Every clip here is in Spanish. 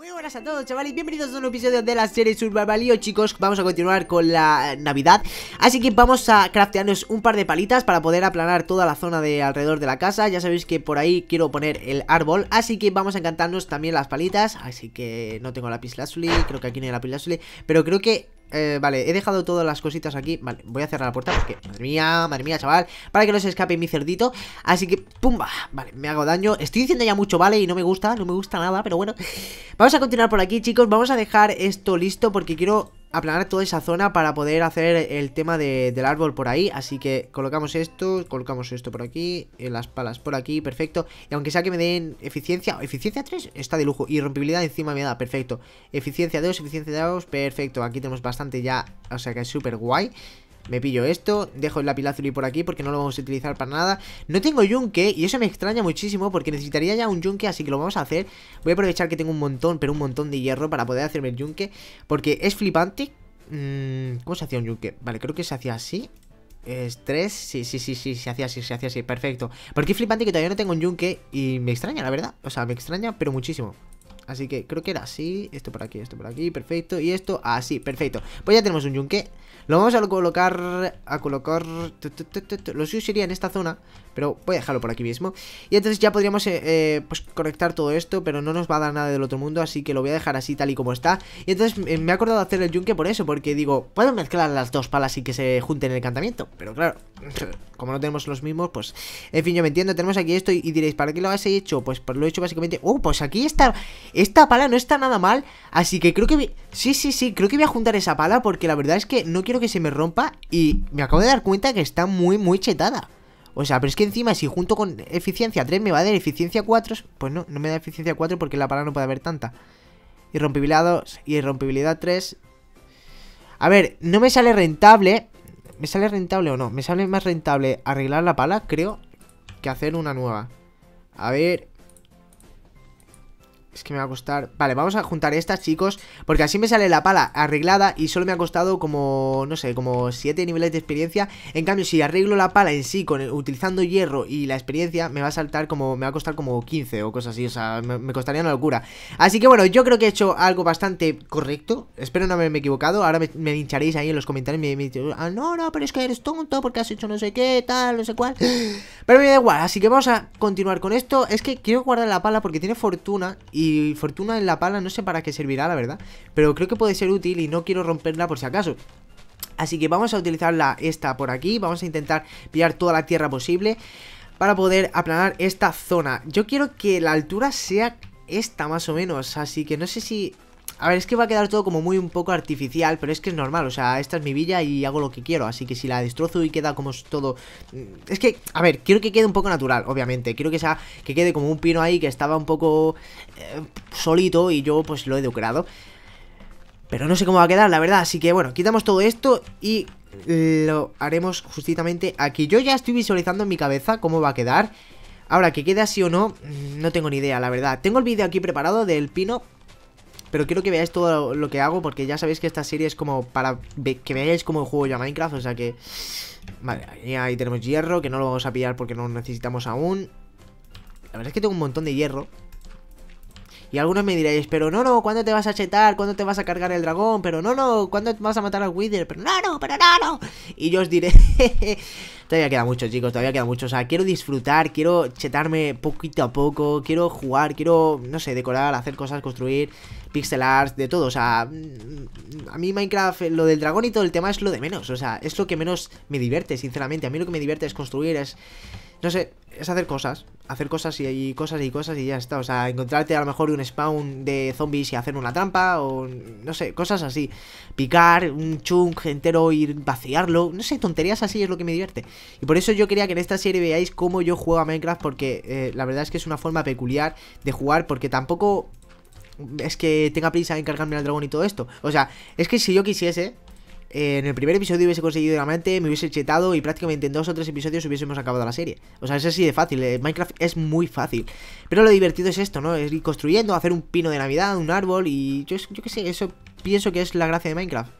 Muy buenas a todos chavales, bienvenidos a un nuevo episodio de la serie Survivalio chicos Vamos a continuar con la Navidad Así que vamos a craftearnos un par de palitas para poder aplanar toda la zona de alrededor de la casa Ya sabéis que por ahí quiero poner el árbol Así que vamos a encantarnos también las palitas Así que no tengo la lazuli, creo que aquí no hay la lazuli Pero creo que eh, vale, he dejado todas las cositas aquí Vale, voy a cerrar la puerta porque, madre mía, madre mía, chaval Para que no se escape mi cerdito Así que, pumba, vale, me hago daño Estoy diciendo ya mucho, vale, y no me gusta, no me gusta nada Pero bueno, vamos a continuar por aquí, chicos Vamos a dejar esto listo porque quiero aplanar toda esa zona para poder hacer el tema del árbol por ahí. Así que colocamos esto, colocamos esto por aquí, eh, las palas por aquí, perfecto. Y aunque sea que me den eficiencia, eficiencia 3 está de lujo. Y rompibilidad encima me da, perfecto. Eficiencia 2, eficiencia 2, perfecto. Aquí tenemos bastante ya, o sea que es súper guay. Me pillo esto, dejo el y por aquí porque no lo vamos a utilizar para nada No tengo yunque y eso me extraña muchísimo porque necesitaría ya un yunque Así que lo vamos a hacer Voy a aprovechar que tengo un montón, pero un montón de hierro para poder hacerme el yunque Porque es flipante mm, ¿Cómo se hacía un yunque? Vale, creo que se hacía así es tres, sí, sí, sí, sí, se hacía así, se hacía así, perfecto Porque es flipante que todavía no tengo un yunque y me extraña, la verdad O sea, me extraña, pero muchísimo Así que creo que era así, esto por aquí, esto por aquí, perfecto Y esto así, perfecto Pues ya tenemos un yunque Lo vamos a colocar, a colocar Lo suyo sería en esta zona Pero voy a dejarlo por aquí mismo Y entonces ya podríamos eh, eh, pues conectar todo esto Pero no nos va a dar nada del otro mundo Así que lo voy a dejar así tal y como está Y entonces eh, me he acordado de hacer el yunque por eso Porque digo, puedo mezclar las dos palas y que se junten en el encantamiento Pero claro, como no tenemos los mismos, pues En fin, yo me entiendo, tenemos aquí esto y, diréis ¿Para qué lo has hecho? Pues, pues, lo he hecho básicamente ¡Uh! pues aquí está esta pala no está nada mal, así que creo que... Sí, sí, sí, creo que voy a juntar esa pala porque la verdad es que no quiero que se me rompa y me acabo de dar cuenta que está muy, muy chetada. O sea, pero es que encima si junto con eficiencia 3 me va a dar eficiencia 4, pues no, no me da eficiencia 4 porque la pala no puede haber tanta. Irrompibilidad 2 y irrompibilidad 3. A ver, no me sale rentable. ¿Me sale rentable o no? Me sale más rentable arreglar la pala, creo, que hacer una nueva. A ver, que me va a costar... Vale, vamos a juntar estas, chicos. Porque así me sale la pala arreglada y solo me ha costado como, no sé, como 7 niveles de experiencia. En cambio, si arreglo la pala en sí con utilizando hierro y la experiencia, me va a saltar como... Me va a costar como 15 o cosas así. O sea, me, costaría una locura. Así que bueno, yo creo que he hecho algo bastante correcto. Espero no haberme equivocado. Ahora me, hincharéis ahí en los comentarios. Me, me ah, no, no, pero es que eres tonto porque has hecho no sé qué, tal, no sé cuál. Pero me da igual. Así que vamos a continuar con esto. Es que quiero guardar la pala porque tiene fortuna y fortuna en la pala, no sé para qué servirá, la verdad. Pero creo que puede ser útil y no quiero romperla por si acaso. Así que vamos a utilizarla esta por aquí. Vamos a intentar pillar toda la tierra posible para poder aplanar esta zona. Yo quiero que la altura sea esta más o menos. Así que no sé si a ver, es que va a quedar todo como muy un poco artificial, pero es que es normal, o sea, esta es mi villa y hago lo que quiero, así que si la destrozo y queda como todo... Mm, es que, a ver, quiero que quede un poco natural, obviamente, quiero que sea que quede como un pino ahí que estaba un poco eh, solito y yo pues lo he decorado. Pero no sé cómo va a quedar, la verdad, así que bueno, quitamos todo esto y lo haremos justamente aquí. Yo ya estoy visualizando en mi cabeza cómo va a quedar. Ahora, que quede así o no, mm, no tengo ni idea, la verdad. Tengo el vídeo aquí preparado del pino, pero quiero que veáis todo lo que hago porque ya sabéis que esta serie es como para que veáis cómo juego yo Minecraft. O sea que... Vale, ahí tenemos hierro, que no lo vamos a pillar porque no lo necesitamos aún. La verdad es que tengo un montón de hierro. Y algunos me diréis, pero no, no, ¿cuándo te vas a chetar? ¿Cuándo te vas a cargar el dragón? Pero no, no, ¿cuándo vas a matar al Wither? Pero no, no, pero no, no. Y yo os diré... Todavía queda mucho, chicos, todavía queda mucho. O sea, quiero disfrutar, quiero chetarme poquito a poco, quiero jugar, quiero, no sé, decorar, hacer cosas, construir, pixel art, de todo. O sea, mm, a mí Minecraft, lo del dragón y todo el tema es lo de menos. O sea, es lo que menos me divierte, sinceramente. A mí lo que me divierte es construir, es no sé, es hacer cosas. Hacer cosas y, cosas y cosas y ya está. O sea, encontrarte a lo mejor un spawn de zombies y hacer una trampa o no sé, cosas así. Picar un chunk entero y vaciarlo. No sé, tonterías así es lo que me divierte. Y por eso yo quería que en esta serie veáis cómo yo juego a Minecraft porque eh, la verdad es que es una forma peculiar de jugar porque tampoco es que tenga prisa en cargarme al dragón y todo esto. O sea, es que si yo quisiese, en el primer episodio hubiese conseguido realmente, me hubiese chetado y prácticamente en dos o tres episodios hubiésemos acabado la serie. O sea, es así de fácil. Eh, Minecraft es muy fácil. Pero lo divertido es esto, ¿no? Es ir construyendo, hacer un pino de Navidad, un árbol y yo, yo qué sé, eso pienso que es la gracia de Minecraft.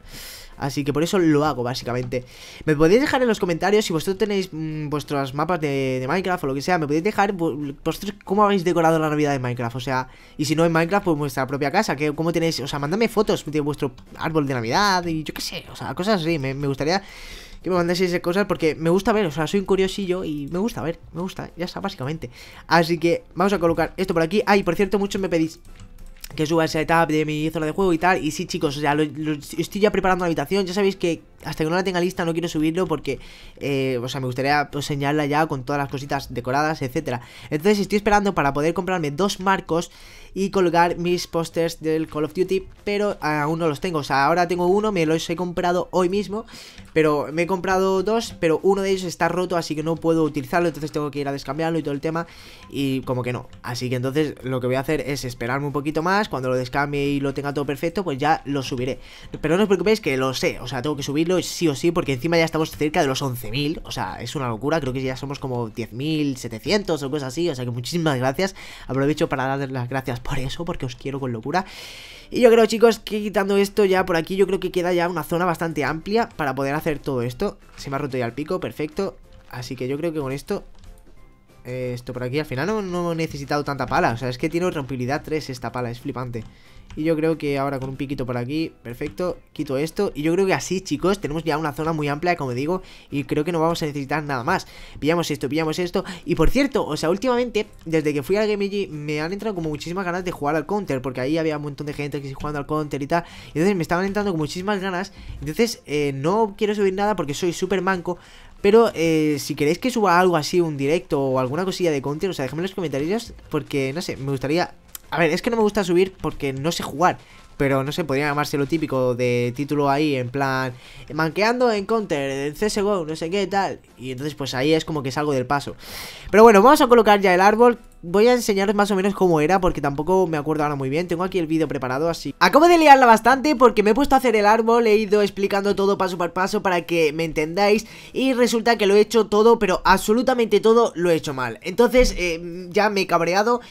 Así que por eso lo hago, básicamente. Me podéis dejar en los comentarios si vosotros tenéis mm, vuestros mapas de, Minecraft o lo que sea. Me podéis dejar vosotros cómo habéis decorado la Navidad en Minecraft. O sea, y si no en Minecraft, pues vuestra propia casa. Que, ¿Cómo tenéis? O sea, mandadme fotos de vuestro árbol de Navidad y yo qué sé. O sea, cosas así. me, gustaría que me mandaseis esas cosas porque me gusta ver, o sea, soy un curiosillo y me gusta ver, me gusta, ya está, básicamente. Así que vamos a colocar esto por aquí. Ay, por cierto, muchos me pedís que suba esa etapa de mi zona de juego y tal. Y sí, chicos, o sea, estoy ya preparando la habitación. Ya sabéis que hasta que no la tenga lista no quiero subirlo porque, eh, o sea, me gustaría pues, enseñarla ya con todas las cositas decoradas, etcétera. Entonces estoy esperando para poder comprarme dos marcos y colgar mis pósters del Call of Duty, pero aún no los tengo. O sea, ahora tengo uno, me los he comprado hoy mismo, pero me he comprado dos, pero uno de ellos está roto, así que no puedo utilizarlo, entonces tengo que ir a descambiarlo y todo el tema, y como que no. Así que entonces lo que voy a hacer es esperarme un poquito más, cuando lo descambie y lo tenga todo perfecto, pues ya lo subiré. Pero no os preocupéis que lo sé, o sea, tengo que subirlo sí o sí, porque encima ya estamos cerca de los 11.000, o sea, es una locura, creo que ya somos como 10.700 o cosas así, o sea que muchísimas gracias, aprovecho para darles las gracias por eso, porque os quiero con locura. Y yo creo, chicos, que quitando esto ya por aquí, yo creo que queda ya una zona bastante amplia para poder hacer todo esto. Se me ha roto ya el pico, perfecto. Así que yo creo que con esto eh, esto por aquí. Al final no, he necesitado tanta pala. O sea, es que tiene rompibilidad 3 esta pala. Es flipante. Y yo creo que ahora con un piquito por aquí, perfecto, quito esto. Y yo creo que así, chicos, tenemos ya una zona muy amplia, como digo, y creo que no vamos a necesitar nada más. Pillamos esto, pillamos esto. Y por cierto, o sea, últimamente, desde que fui al GameG, me han entrado como muchísimas ganas de jugar al counter, porque ahí había un montón de gente que se jugando al counter y tal. Y entonces me estaban entrando con muchísimas ganas. Entonces, eh, no quiero subir nada porque soy súper manco. Pero eh, si queréis que suba algo así, un directo o alguna cosilla de counter, o sea, dejadme en los comentarios porque, no sé, me gustaría... A ver, es que no me gusta subir porque no sé jugar, pero no sé, podría llamarse lo típico de título ahí, en plan, manqueando en Counter, en CSGO, no sé qué tal. Y entonces pues ahí es como que salgo del paso. Pero bueno, vamos a colocar ya el árbol. Voy a enseñaros más o menos cómo era porque tampoco me acuerdo ahora muy bien. Tengo aquí el vídeo preparado así. Acabo de liarla bastante porque me he puesto a hacer el árbol, he ido explicando todo paso por paso para que me entendáis y resulta que lo he hecho todo, pero absolutamente todo lo he hecho mal. Entonces eh, ya me he cabreado.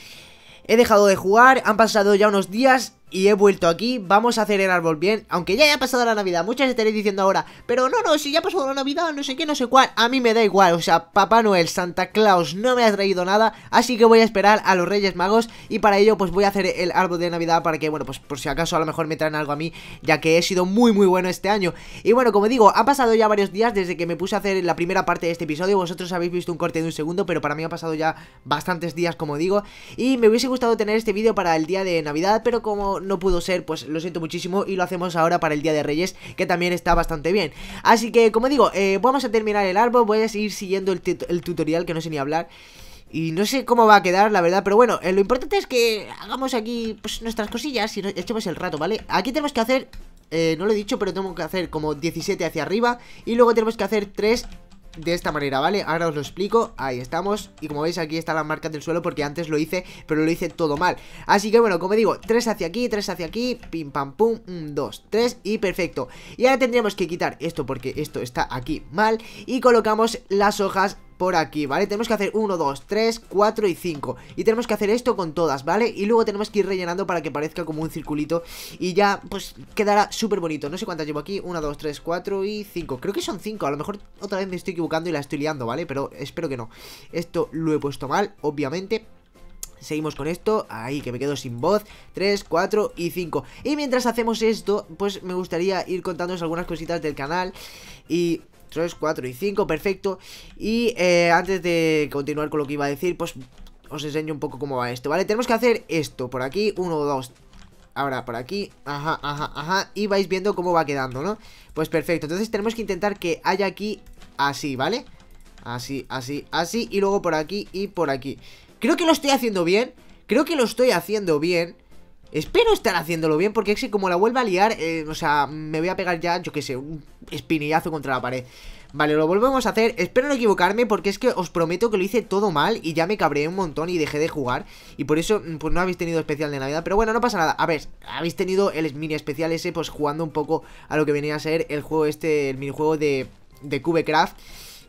He dejado de jugar, han pasado ya unos días y he vuelto aquí, vamos a hacer el árbol bien, aunque ya haya pasado la Navidad, muchas estaréis diciendo ahora, pero no, no, si ya ha pasado la Navidad, no sé qué, no sé cuál, a mí me da igual, o sea, Papá Noel, Santa Claus no me ha traído nada, así que voy a esperar a los Reyes Magos y para ello pues voy a hacer el árbol de Navidad para que, bueno, pues por si acaso a lo mejor me traen algo a mí, ya que he sido muy muy bueno este año. Y bueno, como digo, ha pasado ya varios días desde que me puse a hacer la primera parte de este episodio, vosotros habéis visto un corte de un segundo, pero para mí ha pasado ya bastantes días, como digo, y me hubiese gustado tener este vídeo para el día de Navidad, pero como no, pudo ser, pues lo siento muchísimo y lo hacemos ahora para el Día de Reyes, que también está bastante bien. Así que, como digo, eh, vamos a terminar el árbol, voy a seguir siguiendo el, tutorial, que no sé ni hablar. Y no sé cómo va a quedar, la verdad, pero bueno, eh, lo importante es que hagamos aquí pues, nuestras cosillas y no echemos el rato, ¿vale? Aquí tenemos que hacer, eh, no lo he dicho, pero tenemos que hacer como 17 hacia arriba y luego tenemos que hacer 3 de esta manera, ¿vale? Ahora os lo explico, ahí estamos Y como veis aquí están las marcas del suelo porque antes lo hice, pero lo hice todo mal Así que bueno, como digo, tres hacia aquí, Tres hacia aquí, pim pam pum, 2, Tres, y perfecto Y ahora tendríamos que quitar esto porque esto está aquí mal Y colocamos las hojas por aquí, ¿vale? Tenemos que hacer 1, 2, 3, 4 y 5 Y tenemos que hacer esto con todas, ¿vale? Y luego tenemos que ir rellenando para que parezca como un circulito Y ya, pues, quedará súper bonito No sé cuántas llevo aquí, 1, 2, 3, 4 y 5 Creo que son 5, a lo mejor otra vez me estoy equivocando y la estoy liando, ¿vale? Pero espero que no Esto lo he puesto mal, obviamente Seguimos con esto, ahí que me quedo sin voz 3, 4 y 5 Y mientras hacemos esto, pues me gustaría ir contándoos algunas cositas del canal Y 3, 4 y 5, perfecto Y eh, antes de continuar con lo que iba a decir, pues os enseño un poco cómo va esto, ¿vale? Tenemos que hacer esto, por aquí, 1, 2, ahora por aquí, ajá, ajá, ajá Y vais viendo cómo va quedando, ¿no? Pues perfecto, entonces tenemos que intentar que haya aquí así, ¿vale? Así, así, así, y luego por aquí y por aquí Creo que lo estoy haciendo bien, creo que lo estoy haciendo bien Espero estar haciéndolo bien porque si como la vuelva a liar, eh, o sea, me voy a pegar ya, yo qué sé, un espinillazo contra la pared. Vale, lo volvemos a hacer, espero no equivocarme porque es que os prometo que lo hice todo mal y ya me cabré un montón y dejé de jugar y por eso mm, pues no habéis tenido especial de Navidad, pero bueno, no pasa nada. A ver, habéis tenido el mini especial ese pues jugando un poco a lo que venía a ser el juego este, el minijuego de, de Cubecraft.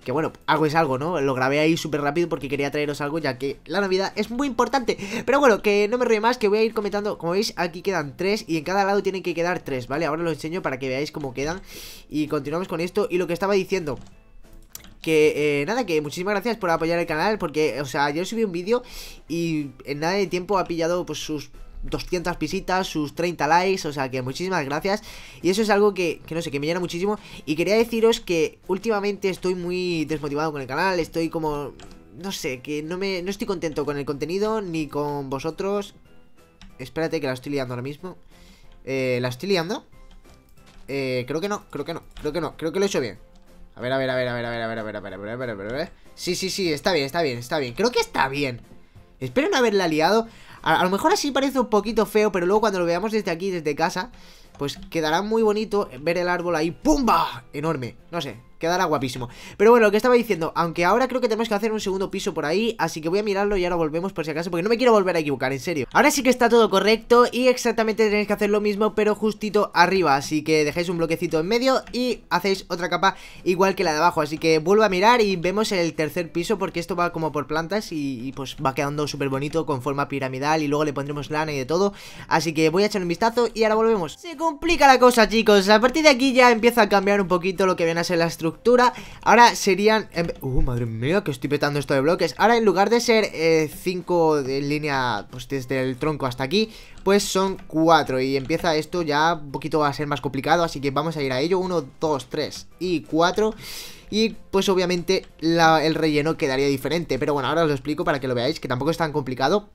Que bueno, algo es algo, ¿no? Lo grabé ahí súper rápido porque quería traeros algo ya que la Navidad es muy importante. Pero bueno, que no me ríe más, que voy a ir comentando. Como veis, aquí quedan tres y en cada lado tienen que quedar tres, ¿vale? Ahora lo enseño para que veáis cómo quedan. Y continuamos con esto y lo que estaba diciendo que eh, nada, que muchísimas gracias por apoyar el canal porque, o sea, ayer subí un vídeo y en nada de tiempo ha pillado pues sus 200 visitas, sus 30 likes, o sea que muchísimas gracias. Y eso es algo que, que no sé, que me llena muchísimo. Y quería deciros que últimamente estoy muy desmotivado con el canal, estoy como... No sé, que no me no estoy contento con el contenido ni con vosotros. Espérate que la estoy liando ahora mismo. Eh, ¿La estoy liando? Eh, creo que no, creo que no, creo que no, creo que lo he hecho bien. A ver, a ver, a ver, a ver, a ver, a ver, a ver, a ver, a ver, a ver, a ver, a ver. Sí, sí, sí, está bien, está bien, está bien. Creo que está bien. Espero no haberla liado. A, lo mejor así parece un poquito feo, pero luego cuando lo veamos desde aquí, desde casa, pues quedará muy bonito ver el árbol ahí, ¡pumba! Enorme, no sé, Quedará guapísimo. Pero bueno, lo que estaba diciendo, aunque ahora creo que tenemos que hacer un segundo piso por ahí, así que voy a mirarlo y ahora volvemos por si acaso, porque no me quiero volver a equivocar, en serio. Ahora sí que está todo correcto y exactamente tenéis que hacer lo mismo, pero justito arriba, así que dejáis un bloquecito en medio y hacéis otra capa igual que la de abajo, así que vuelvo a mirar y vemos el tercer piso, porque esto va como por plantas y, pues va quedando súper bonito con forma piramidal y luego le pondremos lana y de todo, así que voy a echar un vistazo y ahora volvemos. Se complica la cosa, chicos, a partir de aquí ya empieza a cambiar un poquito lo que viene a ser la estructura Ahora serían... Em, uh, madre mía, que estoy petando esto de bloques Ahora en lugar de ser 5 eh, en de línea pues desde el tronco hasta aquí Pues son 4 y empieza esto ya un poquito va a ser más complicado Así que vamos a ir a ello 1, 2, 3 y 4 y pues obviamente el relleno quedaría diferente Pero bueno, ahora os lo explico para que lo veáis Que tampoco es tan complicado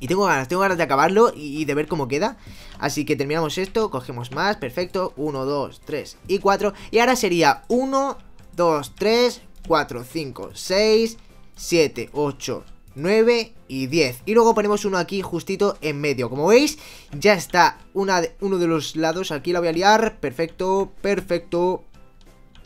y tengo ganas, tengo ganas de acabarlo y, de ver cómo queda. Así que terminamos esto, cogemos más, perfecto. 1, 2, 3 y 4. Y ahora sería 1, 2, 3, 4, 5, 6, 7, 8, 9 y 10 Y luego ponemos uno aquí justito en medio Como veis, ya está una uno de los lados Aquí la voy a liar, perfecto, perfecto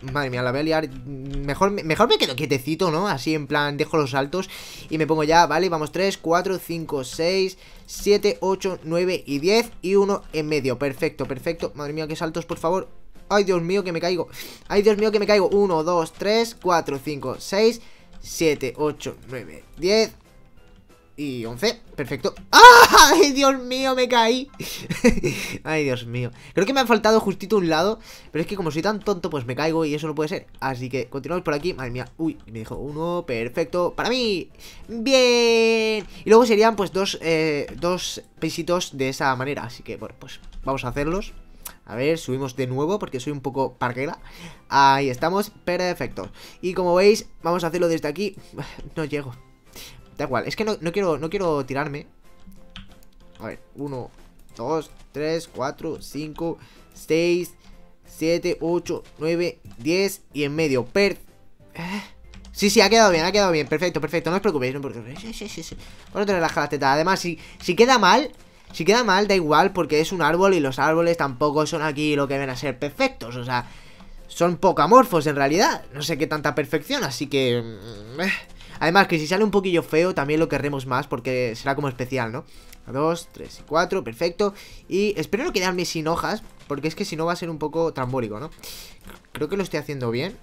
Madre mía, la voy a liar. Mejor, me quedo quietecito, ¿no? Así en plan, dejo los saltos y me pongo ya, ¿vale? Vamos, 3, 4, 5, 6, 7, 8, 9 y 10 y uno en medio. Perfecto, perfecto. Madre mía, qué saltos, por favor. Ay, Dios mío, que me caigo. Ay, Dios mío, que me caigo. 1, 2, 3, 4, 5, 6, 7, 8, 9, 10 y 11, perfecto ¡Ay, Dios mío, me caí! Ay, Dios mío Creo que me ha faltado justito un lado Pero es que como soy tan tonto, pues me caigo y eso no puede ser Así que continuamos por aquí, madre mía Uy, me dijo uno, perfecto, para mí ¡Bien! Y luego serían pues dos, eh, dos pesitos de esa manera Así que, bueno, pues vamos a hacerlos a ver, subimos de nuevo porque soy un poco parguera Ahí estamos, perfecto Y como veis, vamos a hacerlo desde aquí No llego Da igual, es que no, quiero, no quiero tirarme A ver, 1, 2, 3, 4, 5, 6, 7, 8, 9, 10 Y en medio, per... ¿Eh? Sí, sí, ha quedado bien, ha quedado bien Perfecto, perfecto, no os preocupéis, no os sí, sí, sí, sí. Bueno, te las teta Además, si, si queda mal, si queda mal, da igual Porque es un árbol y los árboles tampoco son aquí lo que ven a ser perfectos O sea, son pocamorfos en realidad. No sé qué tanta perfección, así que... Mm, eh. Además, que si sale un poquillo feo, también lo querremos más porque será como especial, ¿no? Dos, 3 y 4, perfecto. Y espero no quedarme sin hojas, porque es que si no va a ser un poco Trambólico, ¿no? Creo que lo estoy haciendo bien.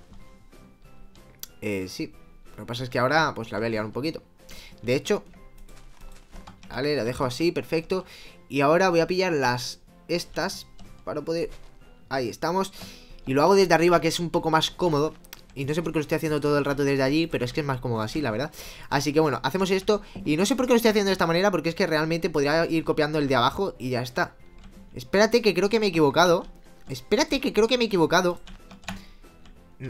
Eh, sí. Lo que pasa es que ahora, pues la voy a liar un poquito. De hecho... Vale, la dejo así, perfecto. Y ahora voy a pillar las... Estas, para poder... Ahí estamos. Y lo hago desde arriba, que es un poco más cómodo. Y no sé por qué lo estoy haciendo todo el rato desde allí, pero es que es más cómodo así, la verdad. Así que bueno, hacemos esto. Y no sé por qué lo estoy haciendo de esta manera, porque es que realmente podría ir copiando el de abajo y ya está. Espérate, que creo que me he equivocado. Espérate, que creo que me he equivocado.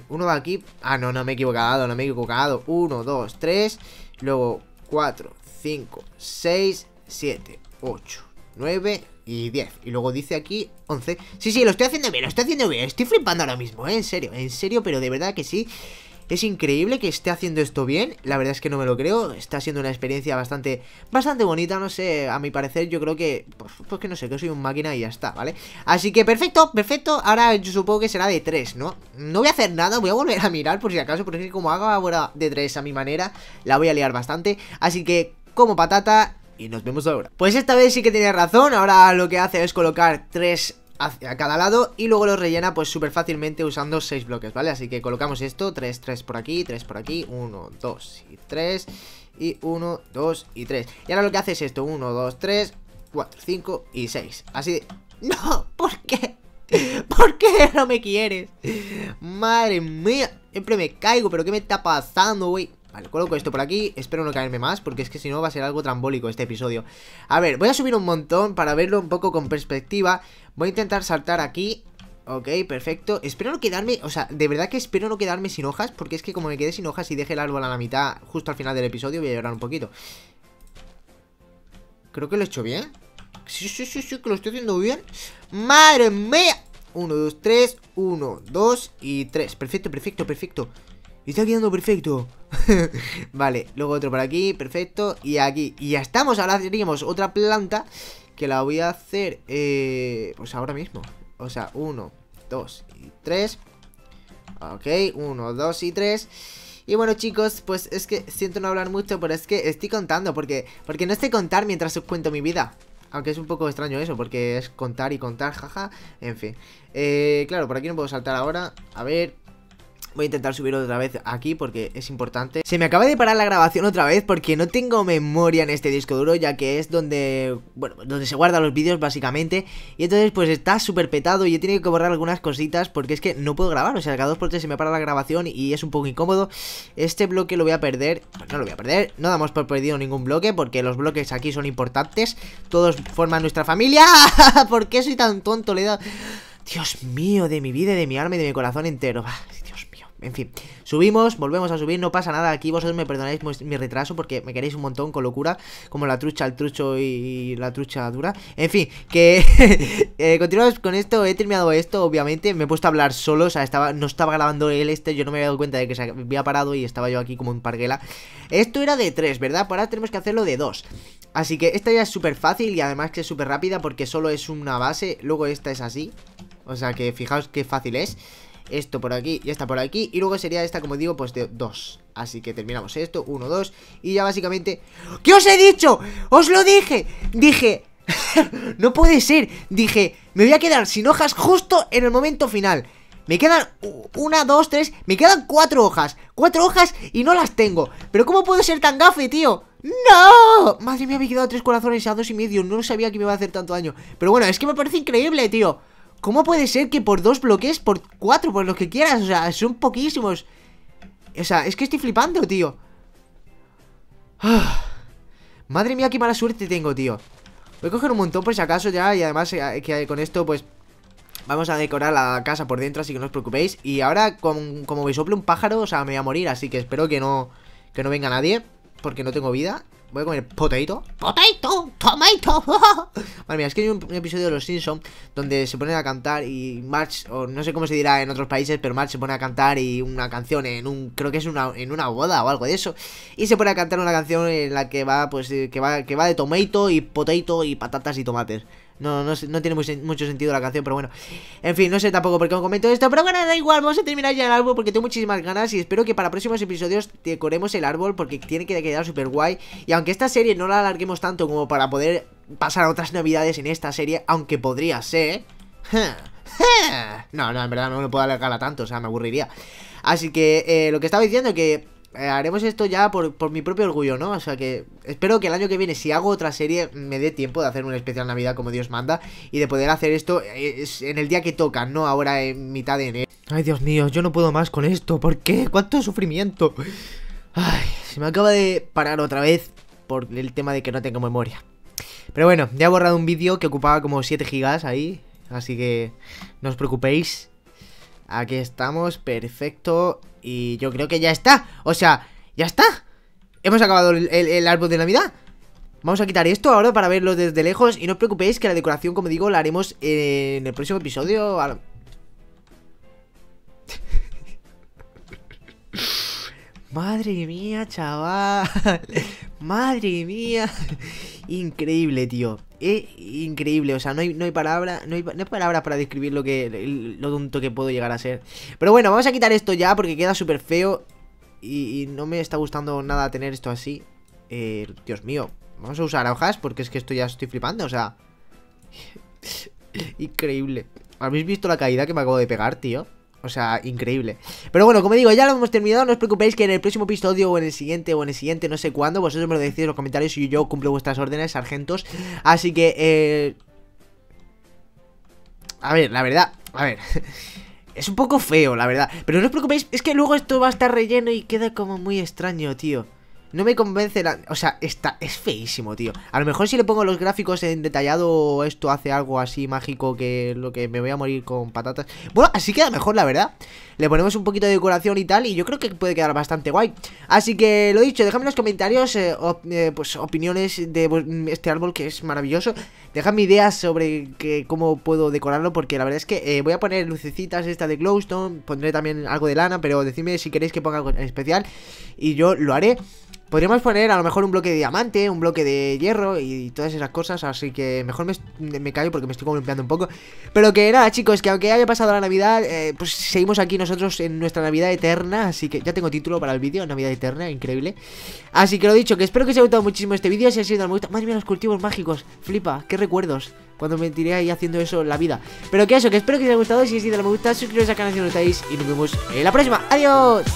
Uno va aquí. Ah, no, no me he equivocado, no me he equivocado. Uno, dos, tres. Luego, cuatro, cinco, seis, siete, ocho, nueve, y 10. Y luego dice aquí 11. Sí, sí, lo estoy haciendo bien, lo estoy haciendo bien. Estoy flipando ahora mismo, ¿eh? en serio, en serio, pero de verdad que sí. Es increíble que esté haciendo esto bien, la verdad es que no me lo creo, está siendo una experiencia bastante bastante bonita, no sé, a mi parecer yo creo que, pues, pues que no sé, que soy un máquina y ya está, ¿vale? Así que perfecto, perfecto, ahora yo supongo que será de 3, ¿no? No voy a hacer nada, voy a volver a mirar por si acaso, porque como haga ahora de 3 a mi manera, la voy a liar bastante, así que como patata, y nos vemos ahora. Pues esta vez sí que tenía razón, ahora lo que hace es colocar tres a cada lado y luego los rellena pues súper fácilmente usando 6 bloques, ¿vale? Así que colocamos esto, 3, 3 por aquí, 3 por aquí, 1, 2 y 3 y 1, 2 y 3. Y ahora lo que hace es esto, 1, 2, 3, 4, 5 y 6. Así de... ¡No! ¿Por qué? ¿Por qué no me quieres? Madre mía, siempre me caigo, pero ¿qué me está pasando, güey? Vale, coloco esto por aquí Espero no caerme más Porque es que si no va a ser algo trambólico este episodio A ver, voy a subir un montón para verlo un poco con perspectiva Voy a intentar saltar aquí Ok, perfecto. Espero no quedarme, o sea, de verdad que espero no quedarme sin hojas, porque es que como me quedé sin hojas y dejé el árbol a la mitad justo al final del episodio, voy a llorar un poquito. Creo que lo he hecho bien. Sí, sí, sí, sí, que lo estoy haciendo bien. ¡Madre mía! 1, 2, 3, 1, 2 y 3. Perfecto, perfecto, perfecto. Y Está quedando perfecto Vale, luego otro por aquí, perfecto Y aquí, y ya estamos, ahora tenemos otra planta Que la voy a hacer eh, Pues ahora mismo O sea, uno, dos y tres Ok, uno, dos y tres y bueno chicos, pues es que siento no hablar mucho, pero es que estoy contando, porque porque no sé contar mientras os cuento mi vida. Aunque es un poco extraño eso, porque es contar y contar, jaja. En fin. Eh, claro, por aquí no puedo saltar ahora. A ver, Voy a intentar subir otra vez aquí porque es importante. Se me acaba de parar la grabación otra vez porque no tengo memoria en este disco duro, ya que es donde, bueno, donde se guardan los vídeos básicamente. Y entonces pues está súper petado y he tenido que borrar algunas cositas porque es que no puedo grabar. O sea, cada dos por tres se me para la grabación y es un poco incómodo. Este bloque lo voy a perder, pues no lo voy a perder. No damos por perdido ningún bloque porque los bloques aquí son importantes. Todos forman nuestra familia. ¿Por qué soy tan tonto? Le he dado... Dios mío, de mi vida, de mi alma y de mi corazón entero. En fin, subimos, volvemos a subir, no pasa nada aquí. Vosotros me perdonáis mi retraso porque me queréis un montón con locura. Como la trucha, el trucho y la trucha dura. En fin, que eh, continuamos con esto. He terminado esto, obviamente. Me he puesto a hablar solo, o sea, estaba, no estaba grabando el este. Yo no me había dado cuenta de que se había parado y estaba yo aquí como en parguela. Esto era de tres, ¿verdad? Pues ahora tenemos que hacerlo de dos, Así que esta ya es súper fácil y además que es súper rápida porque solo es una base. Luego esta es así. O sea que fijaos qué fácil es esto por aquí y esta por aquí Y luego sería esta, como digo, pues de dos Así que terminamos esto, uno, dos Y ya básicamente... ¿Qué os he dicho? ¡Os lo dije! Dije... no puede ser Dije, me voy a quedar sin hojas justo en el momento final me quedan una, dos, tres, me quedan cuatro hojas Cuatro hojas y no las tengo Pero ¿cómo puedo ser tan gafe, tío? ¡No! Madre mía, me he quedado tres corazones a dos y medio No sabía que me iba a hacer tanto daño Pero bueno, es que me parece increíble, tío ¿Cómo puede ser que por dos bloques, por cuatro, por los que quieras? O sea, son poquísimos. O sea, es que estoy flipando, tío. madre mía, qué mala suerte tengo, tío. Voy a coger un montón por si acaso ya y además eh, que con esto, pues... Vamos a decorar la casa por dentro, así que no os preocupéis. Y ahora, como me sople un pájaro, o sea, me voy a morir, así que espero que no, que no venga nadie, porque no tengo vida. Voy a comer potato. ¡Potato! ¡Tomato! Madre mía, es que hay un, episodio de Los Simpsons donde se ponen a cantar y March, o no sé cómo se dirá en otros países, pero March se pone a cantar y una canción en un, creo que es una, en una boda o algo de eso. Y se pone a cantar una canción en la que va, pues, eh, que va, que va de tomato y potato y patatas y tomates. No, no, no tiene mucho sentido la canción, pero bueno. En fin, no sé tampoco por qué comento esto. Pero bueno, da igual, vamos a terminar ya el árbol porque tengo muchísimas ganas. Y espero que para próximos episodios decoremos el árbol porque tiene que quedar súper guay. Y aunque esta serie no la alarguemos tanto como para poder pasar a otras navidades en esta serie, aunque podría ser... No, no, en verdad no me puedo alargarla tanto, o sea, me aburriría. Así que eh, lo que estaba diciendo que eh, haremos esto ya por, por, mi propio orgullo, ¿no? O sea que espero que el año que viene, si hago otra serie, me dé tiempo de hacer una especial Navidad como Dios manda y de poder hacer esto eh, en el día que toca, no ahora en mitad de enero. Ay, Dios mío, yo no puedo más con esto. ¿Por qué? ¿Cuánto sufrimiento? Ay, se me acaba de parar otra vez por el tema de que no tengo memoria. Pero bueno, ya he borrado un vídeo que ocupaba como 7 gigas ahí, así que no os preocupéis. Aquí estamos, perfecto. Y yo creo que ya está O sea, ya está Hemos acabado el, árbol de Navidad Vamos a quitar esto ahora para verlo desde lejos Y no os preocupéis que la decoración, como digo, la haremos en el próximo episodio Madre mía, chaval Madre mía Increíble, tío es increíble, o sea, no hay, no palabra, no hay, palabras para describir lo que lo tonto que puedo llegar a ser. Pero bueno, vamos a quitar esto ya porque queda súper feo y, no me está gustando nada tener esto así. Eh, Dios mío, vamos a usar hojas porque es que esto ya estoy flipando, o sea... increíble. ¿Habéis visto la caída que me acabo de pegar, tío? O sea, increíble. Pero bueno, como digo, ya lo hemos terminado. No os preocupéis que en el próximo episodio o en el siguiente o en el siguiente, no sé cuándo, vosotros me lo decís en los comentarios y yo cumplo vuestras órdenes, sargentos. Así que, eh... A ver, la verdad, a ver... Es un poco feo, la verdad. Pero no os preocupéis, es que luego esto va a estar relleno y queda como muy extraño, tío. No me convence la... O sea, está... es feísimo, tío A lo mejor si le pongo los gráficos en detallado Esto hace algo así mágico que lo que me voy a morir con patatas Bueno, así queda mejor, la verdad Le ponemos un poquito de decoración y tal Y yo creo que puede quedar bastante guay Así que, lo dicho, déjame en los comentarios eh, eh, Pues opiniones de mm, este árbol que es maravilloso Dejadme ideas sobre que, cómo puedo decorarlo Porque la verdad es que eh, voy a poner lucecitas esta de glowstone Pondré también algo de lana Pero decidme si queréis que ponga algo en especial Y yo lo haré Podríamos poner a lo mejor un bloque de diamante, un bloque de hierro y todas esas cosas, así que mejor me, me callo porque me estoy como un poco. Pero que nada, chicos, que aunque haya pasado la Navidad, eh, pues seguimos aquí nosotros en nuestra Navidad Eterna, así que ya tengo título para el vídeo, Navidad Eterna, increíble. Así que lo dicho, que espero que os haya gustado muchísimo este vídeo, si ha sido me gusta, madre mía, los cultivos mágicos, flipa, qué recuerdos. Cuando me tiré ahí haciendo eso en la vida. Pero que eso, que espero que os haya gustado. Si os ha sido me gusta, suscribiros al canal si no lo estáis. Y nos vemos en la próxima. ¡Adiós!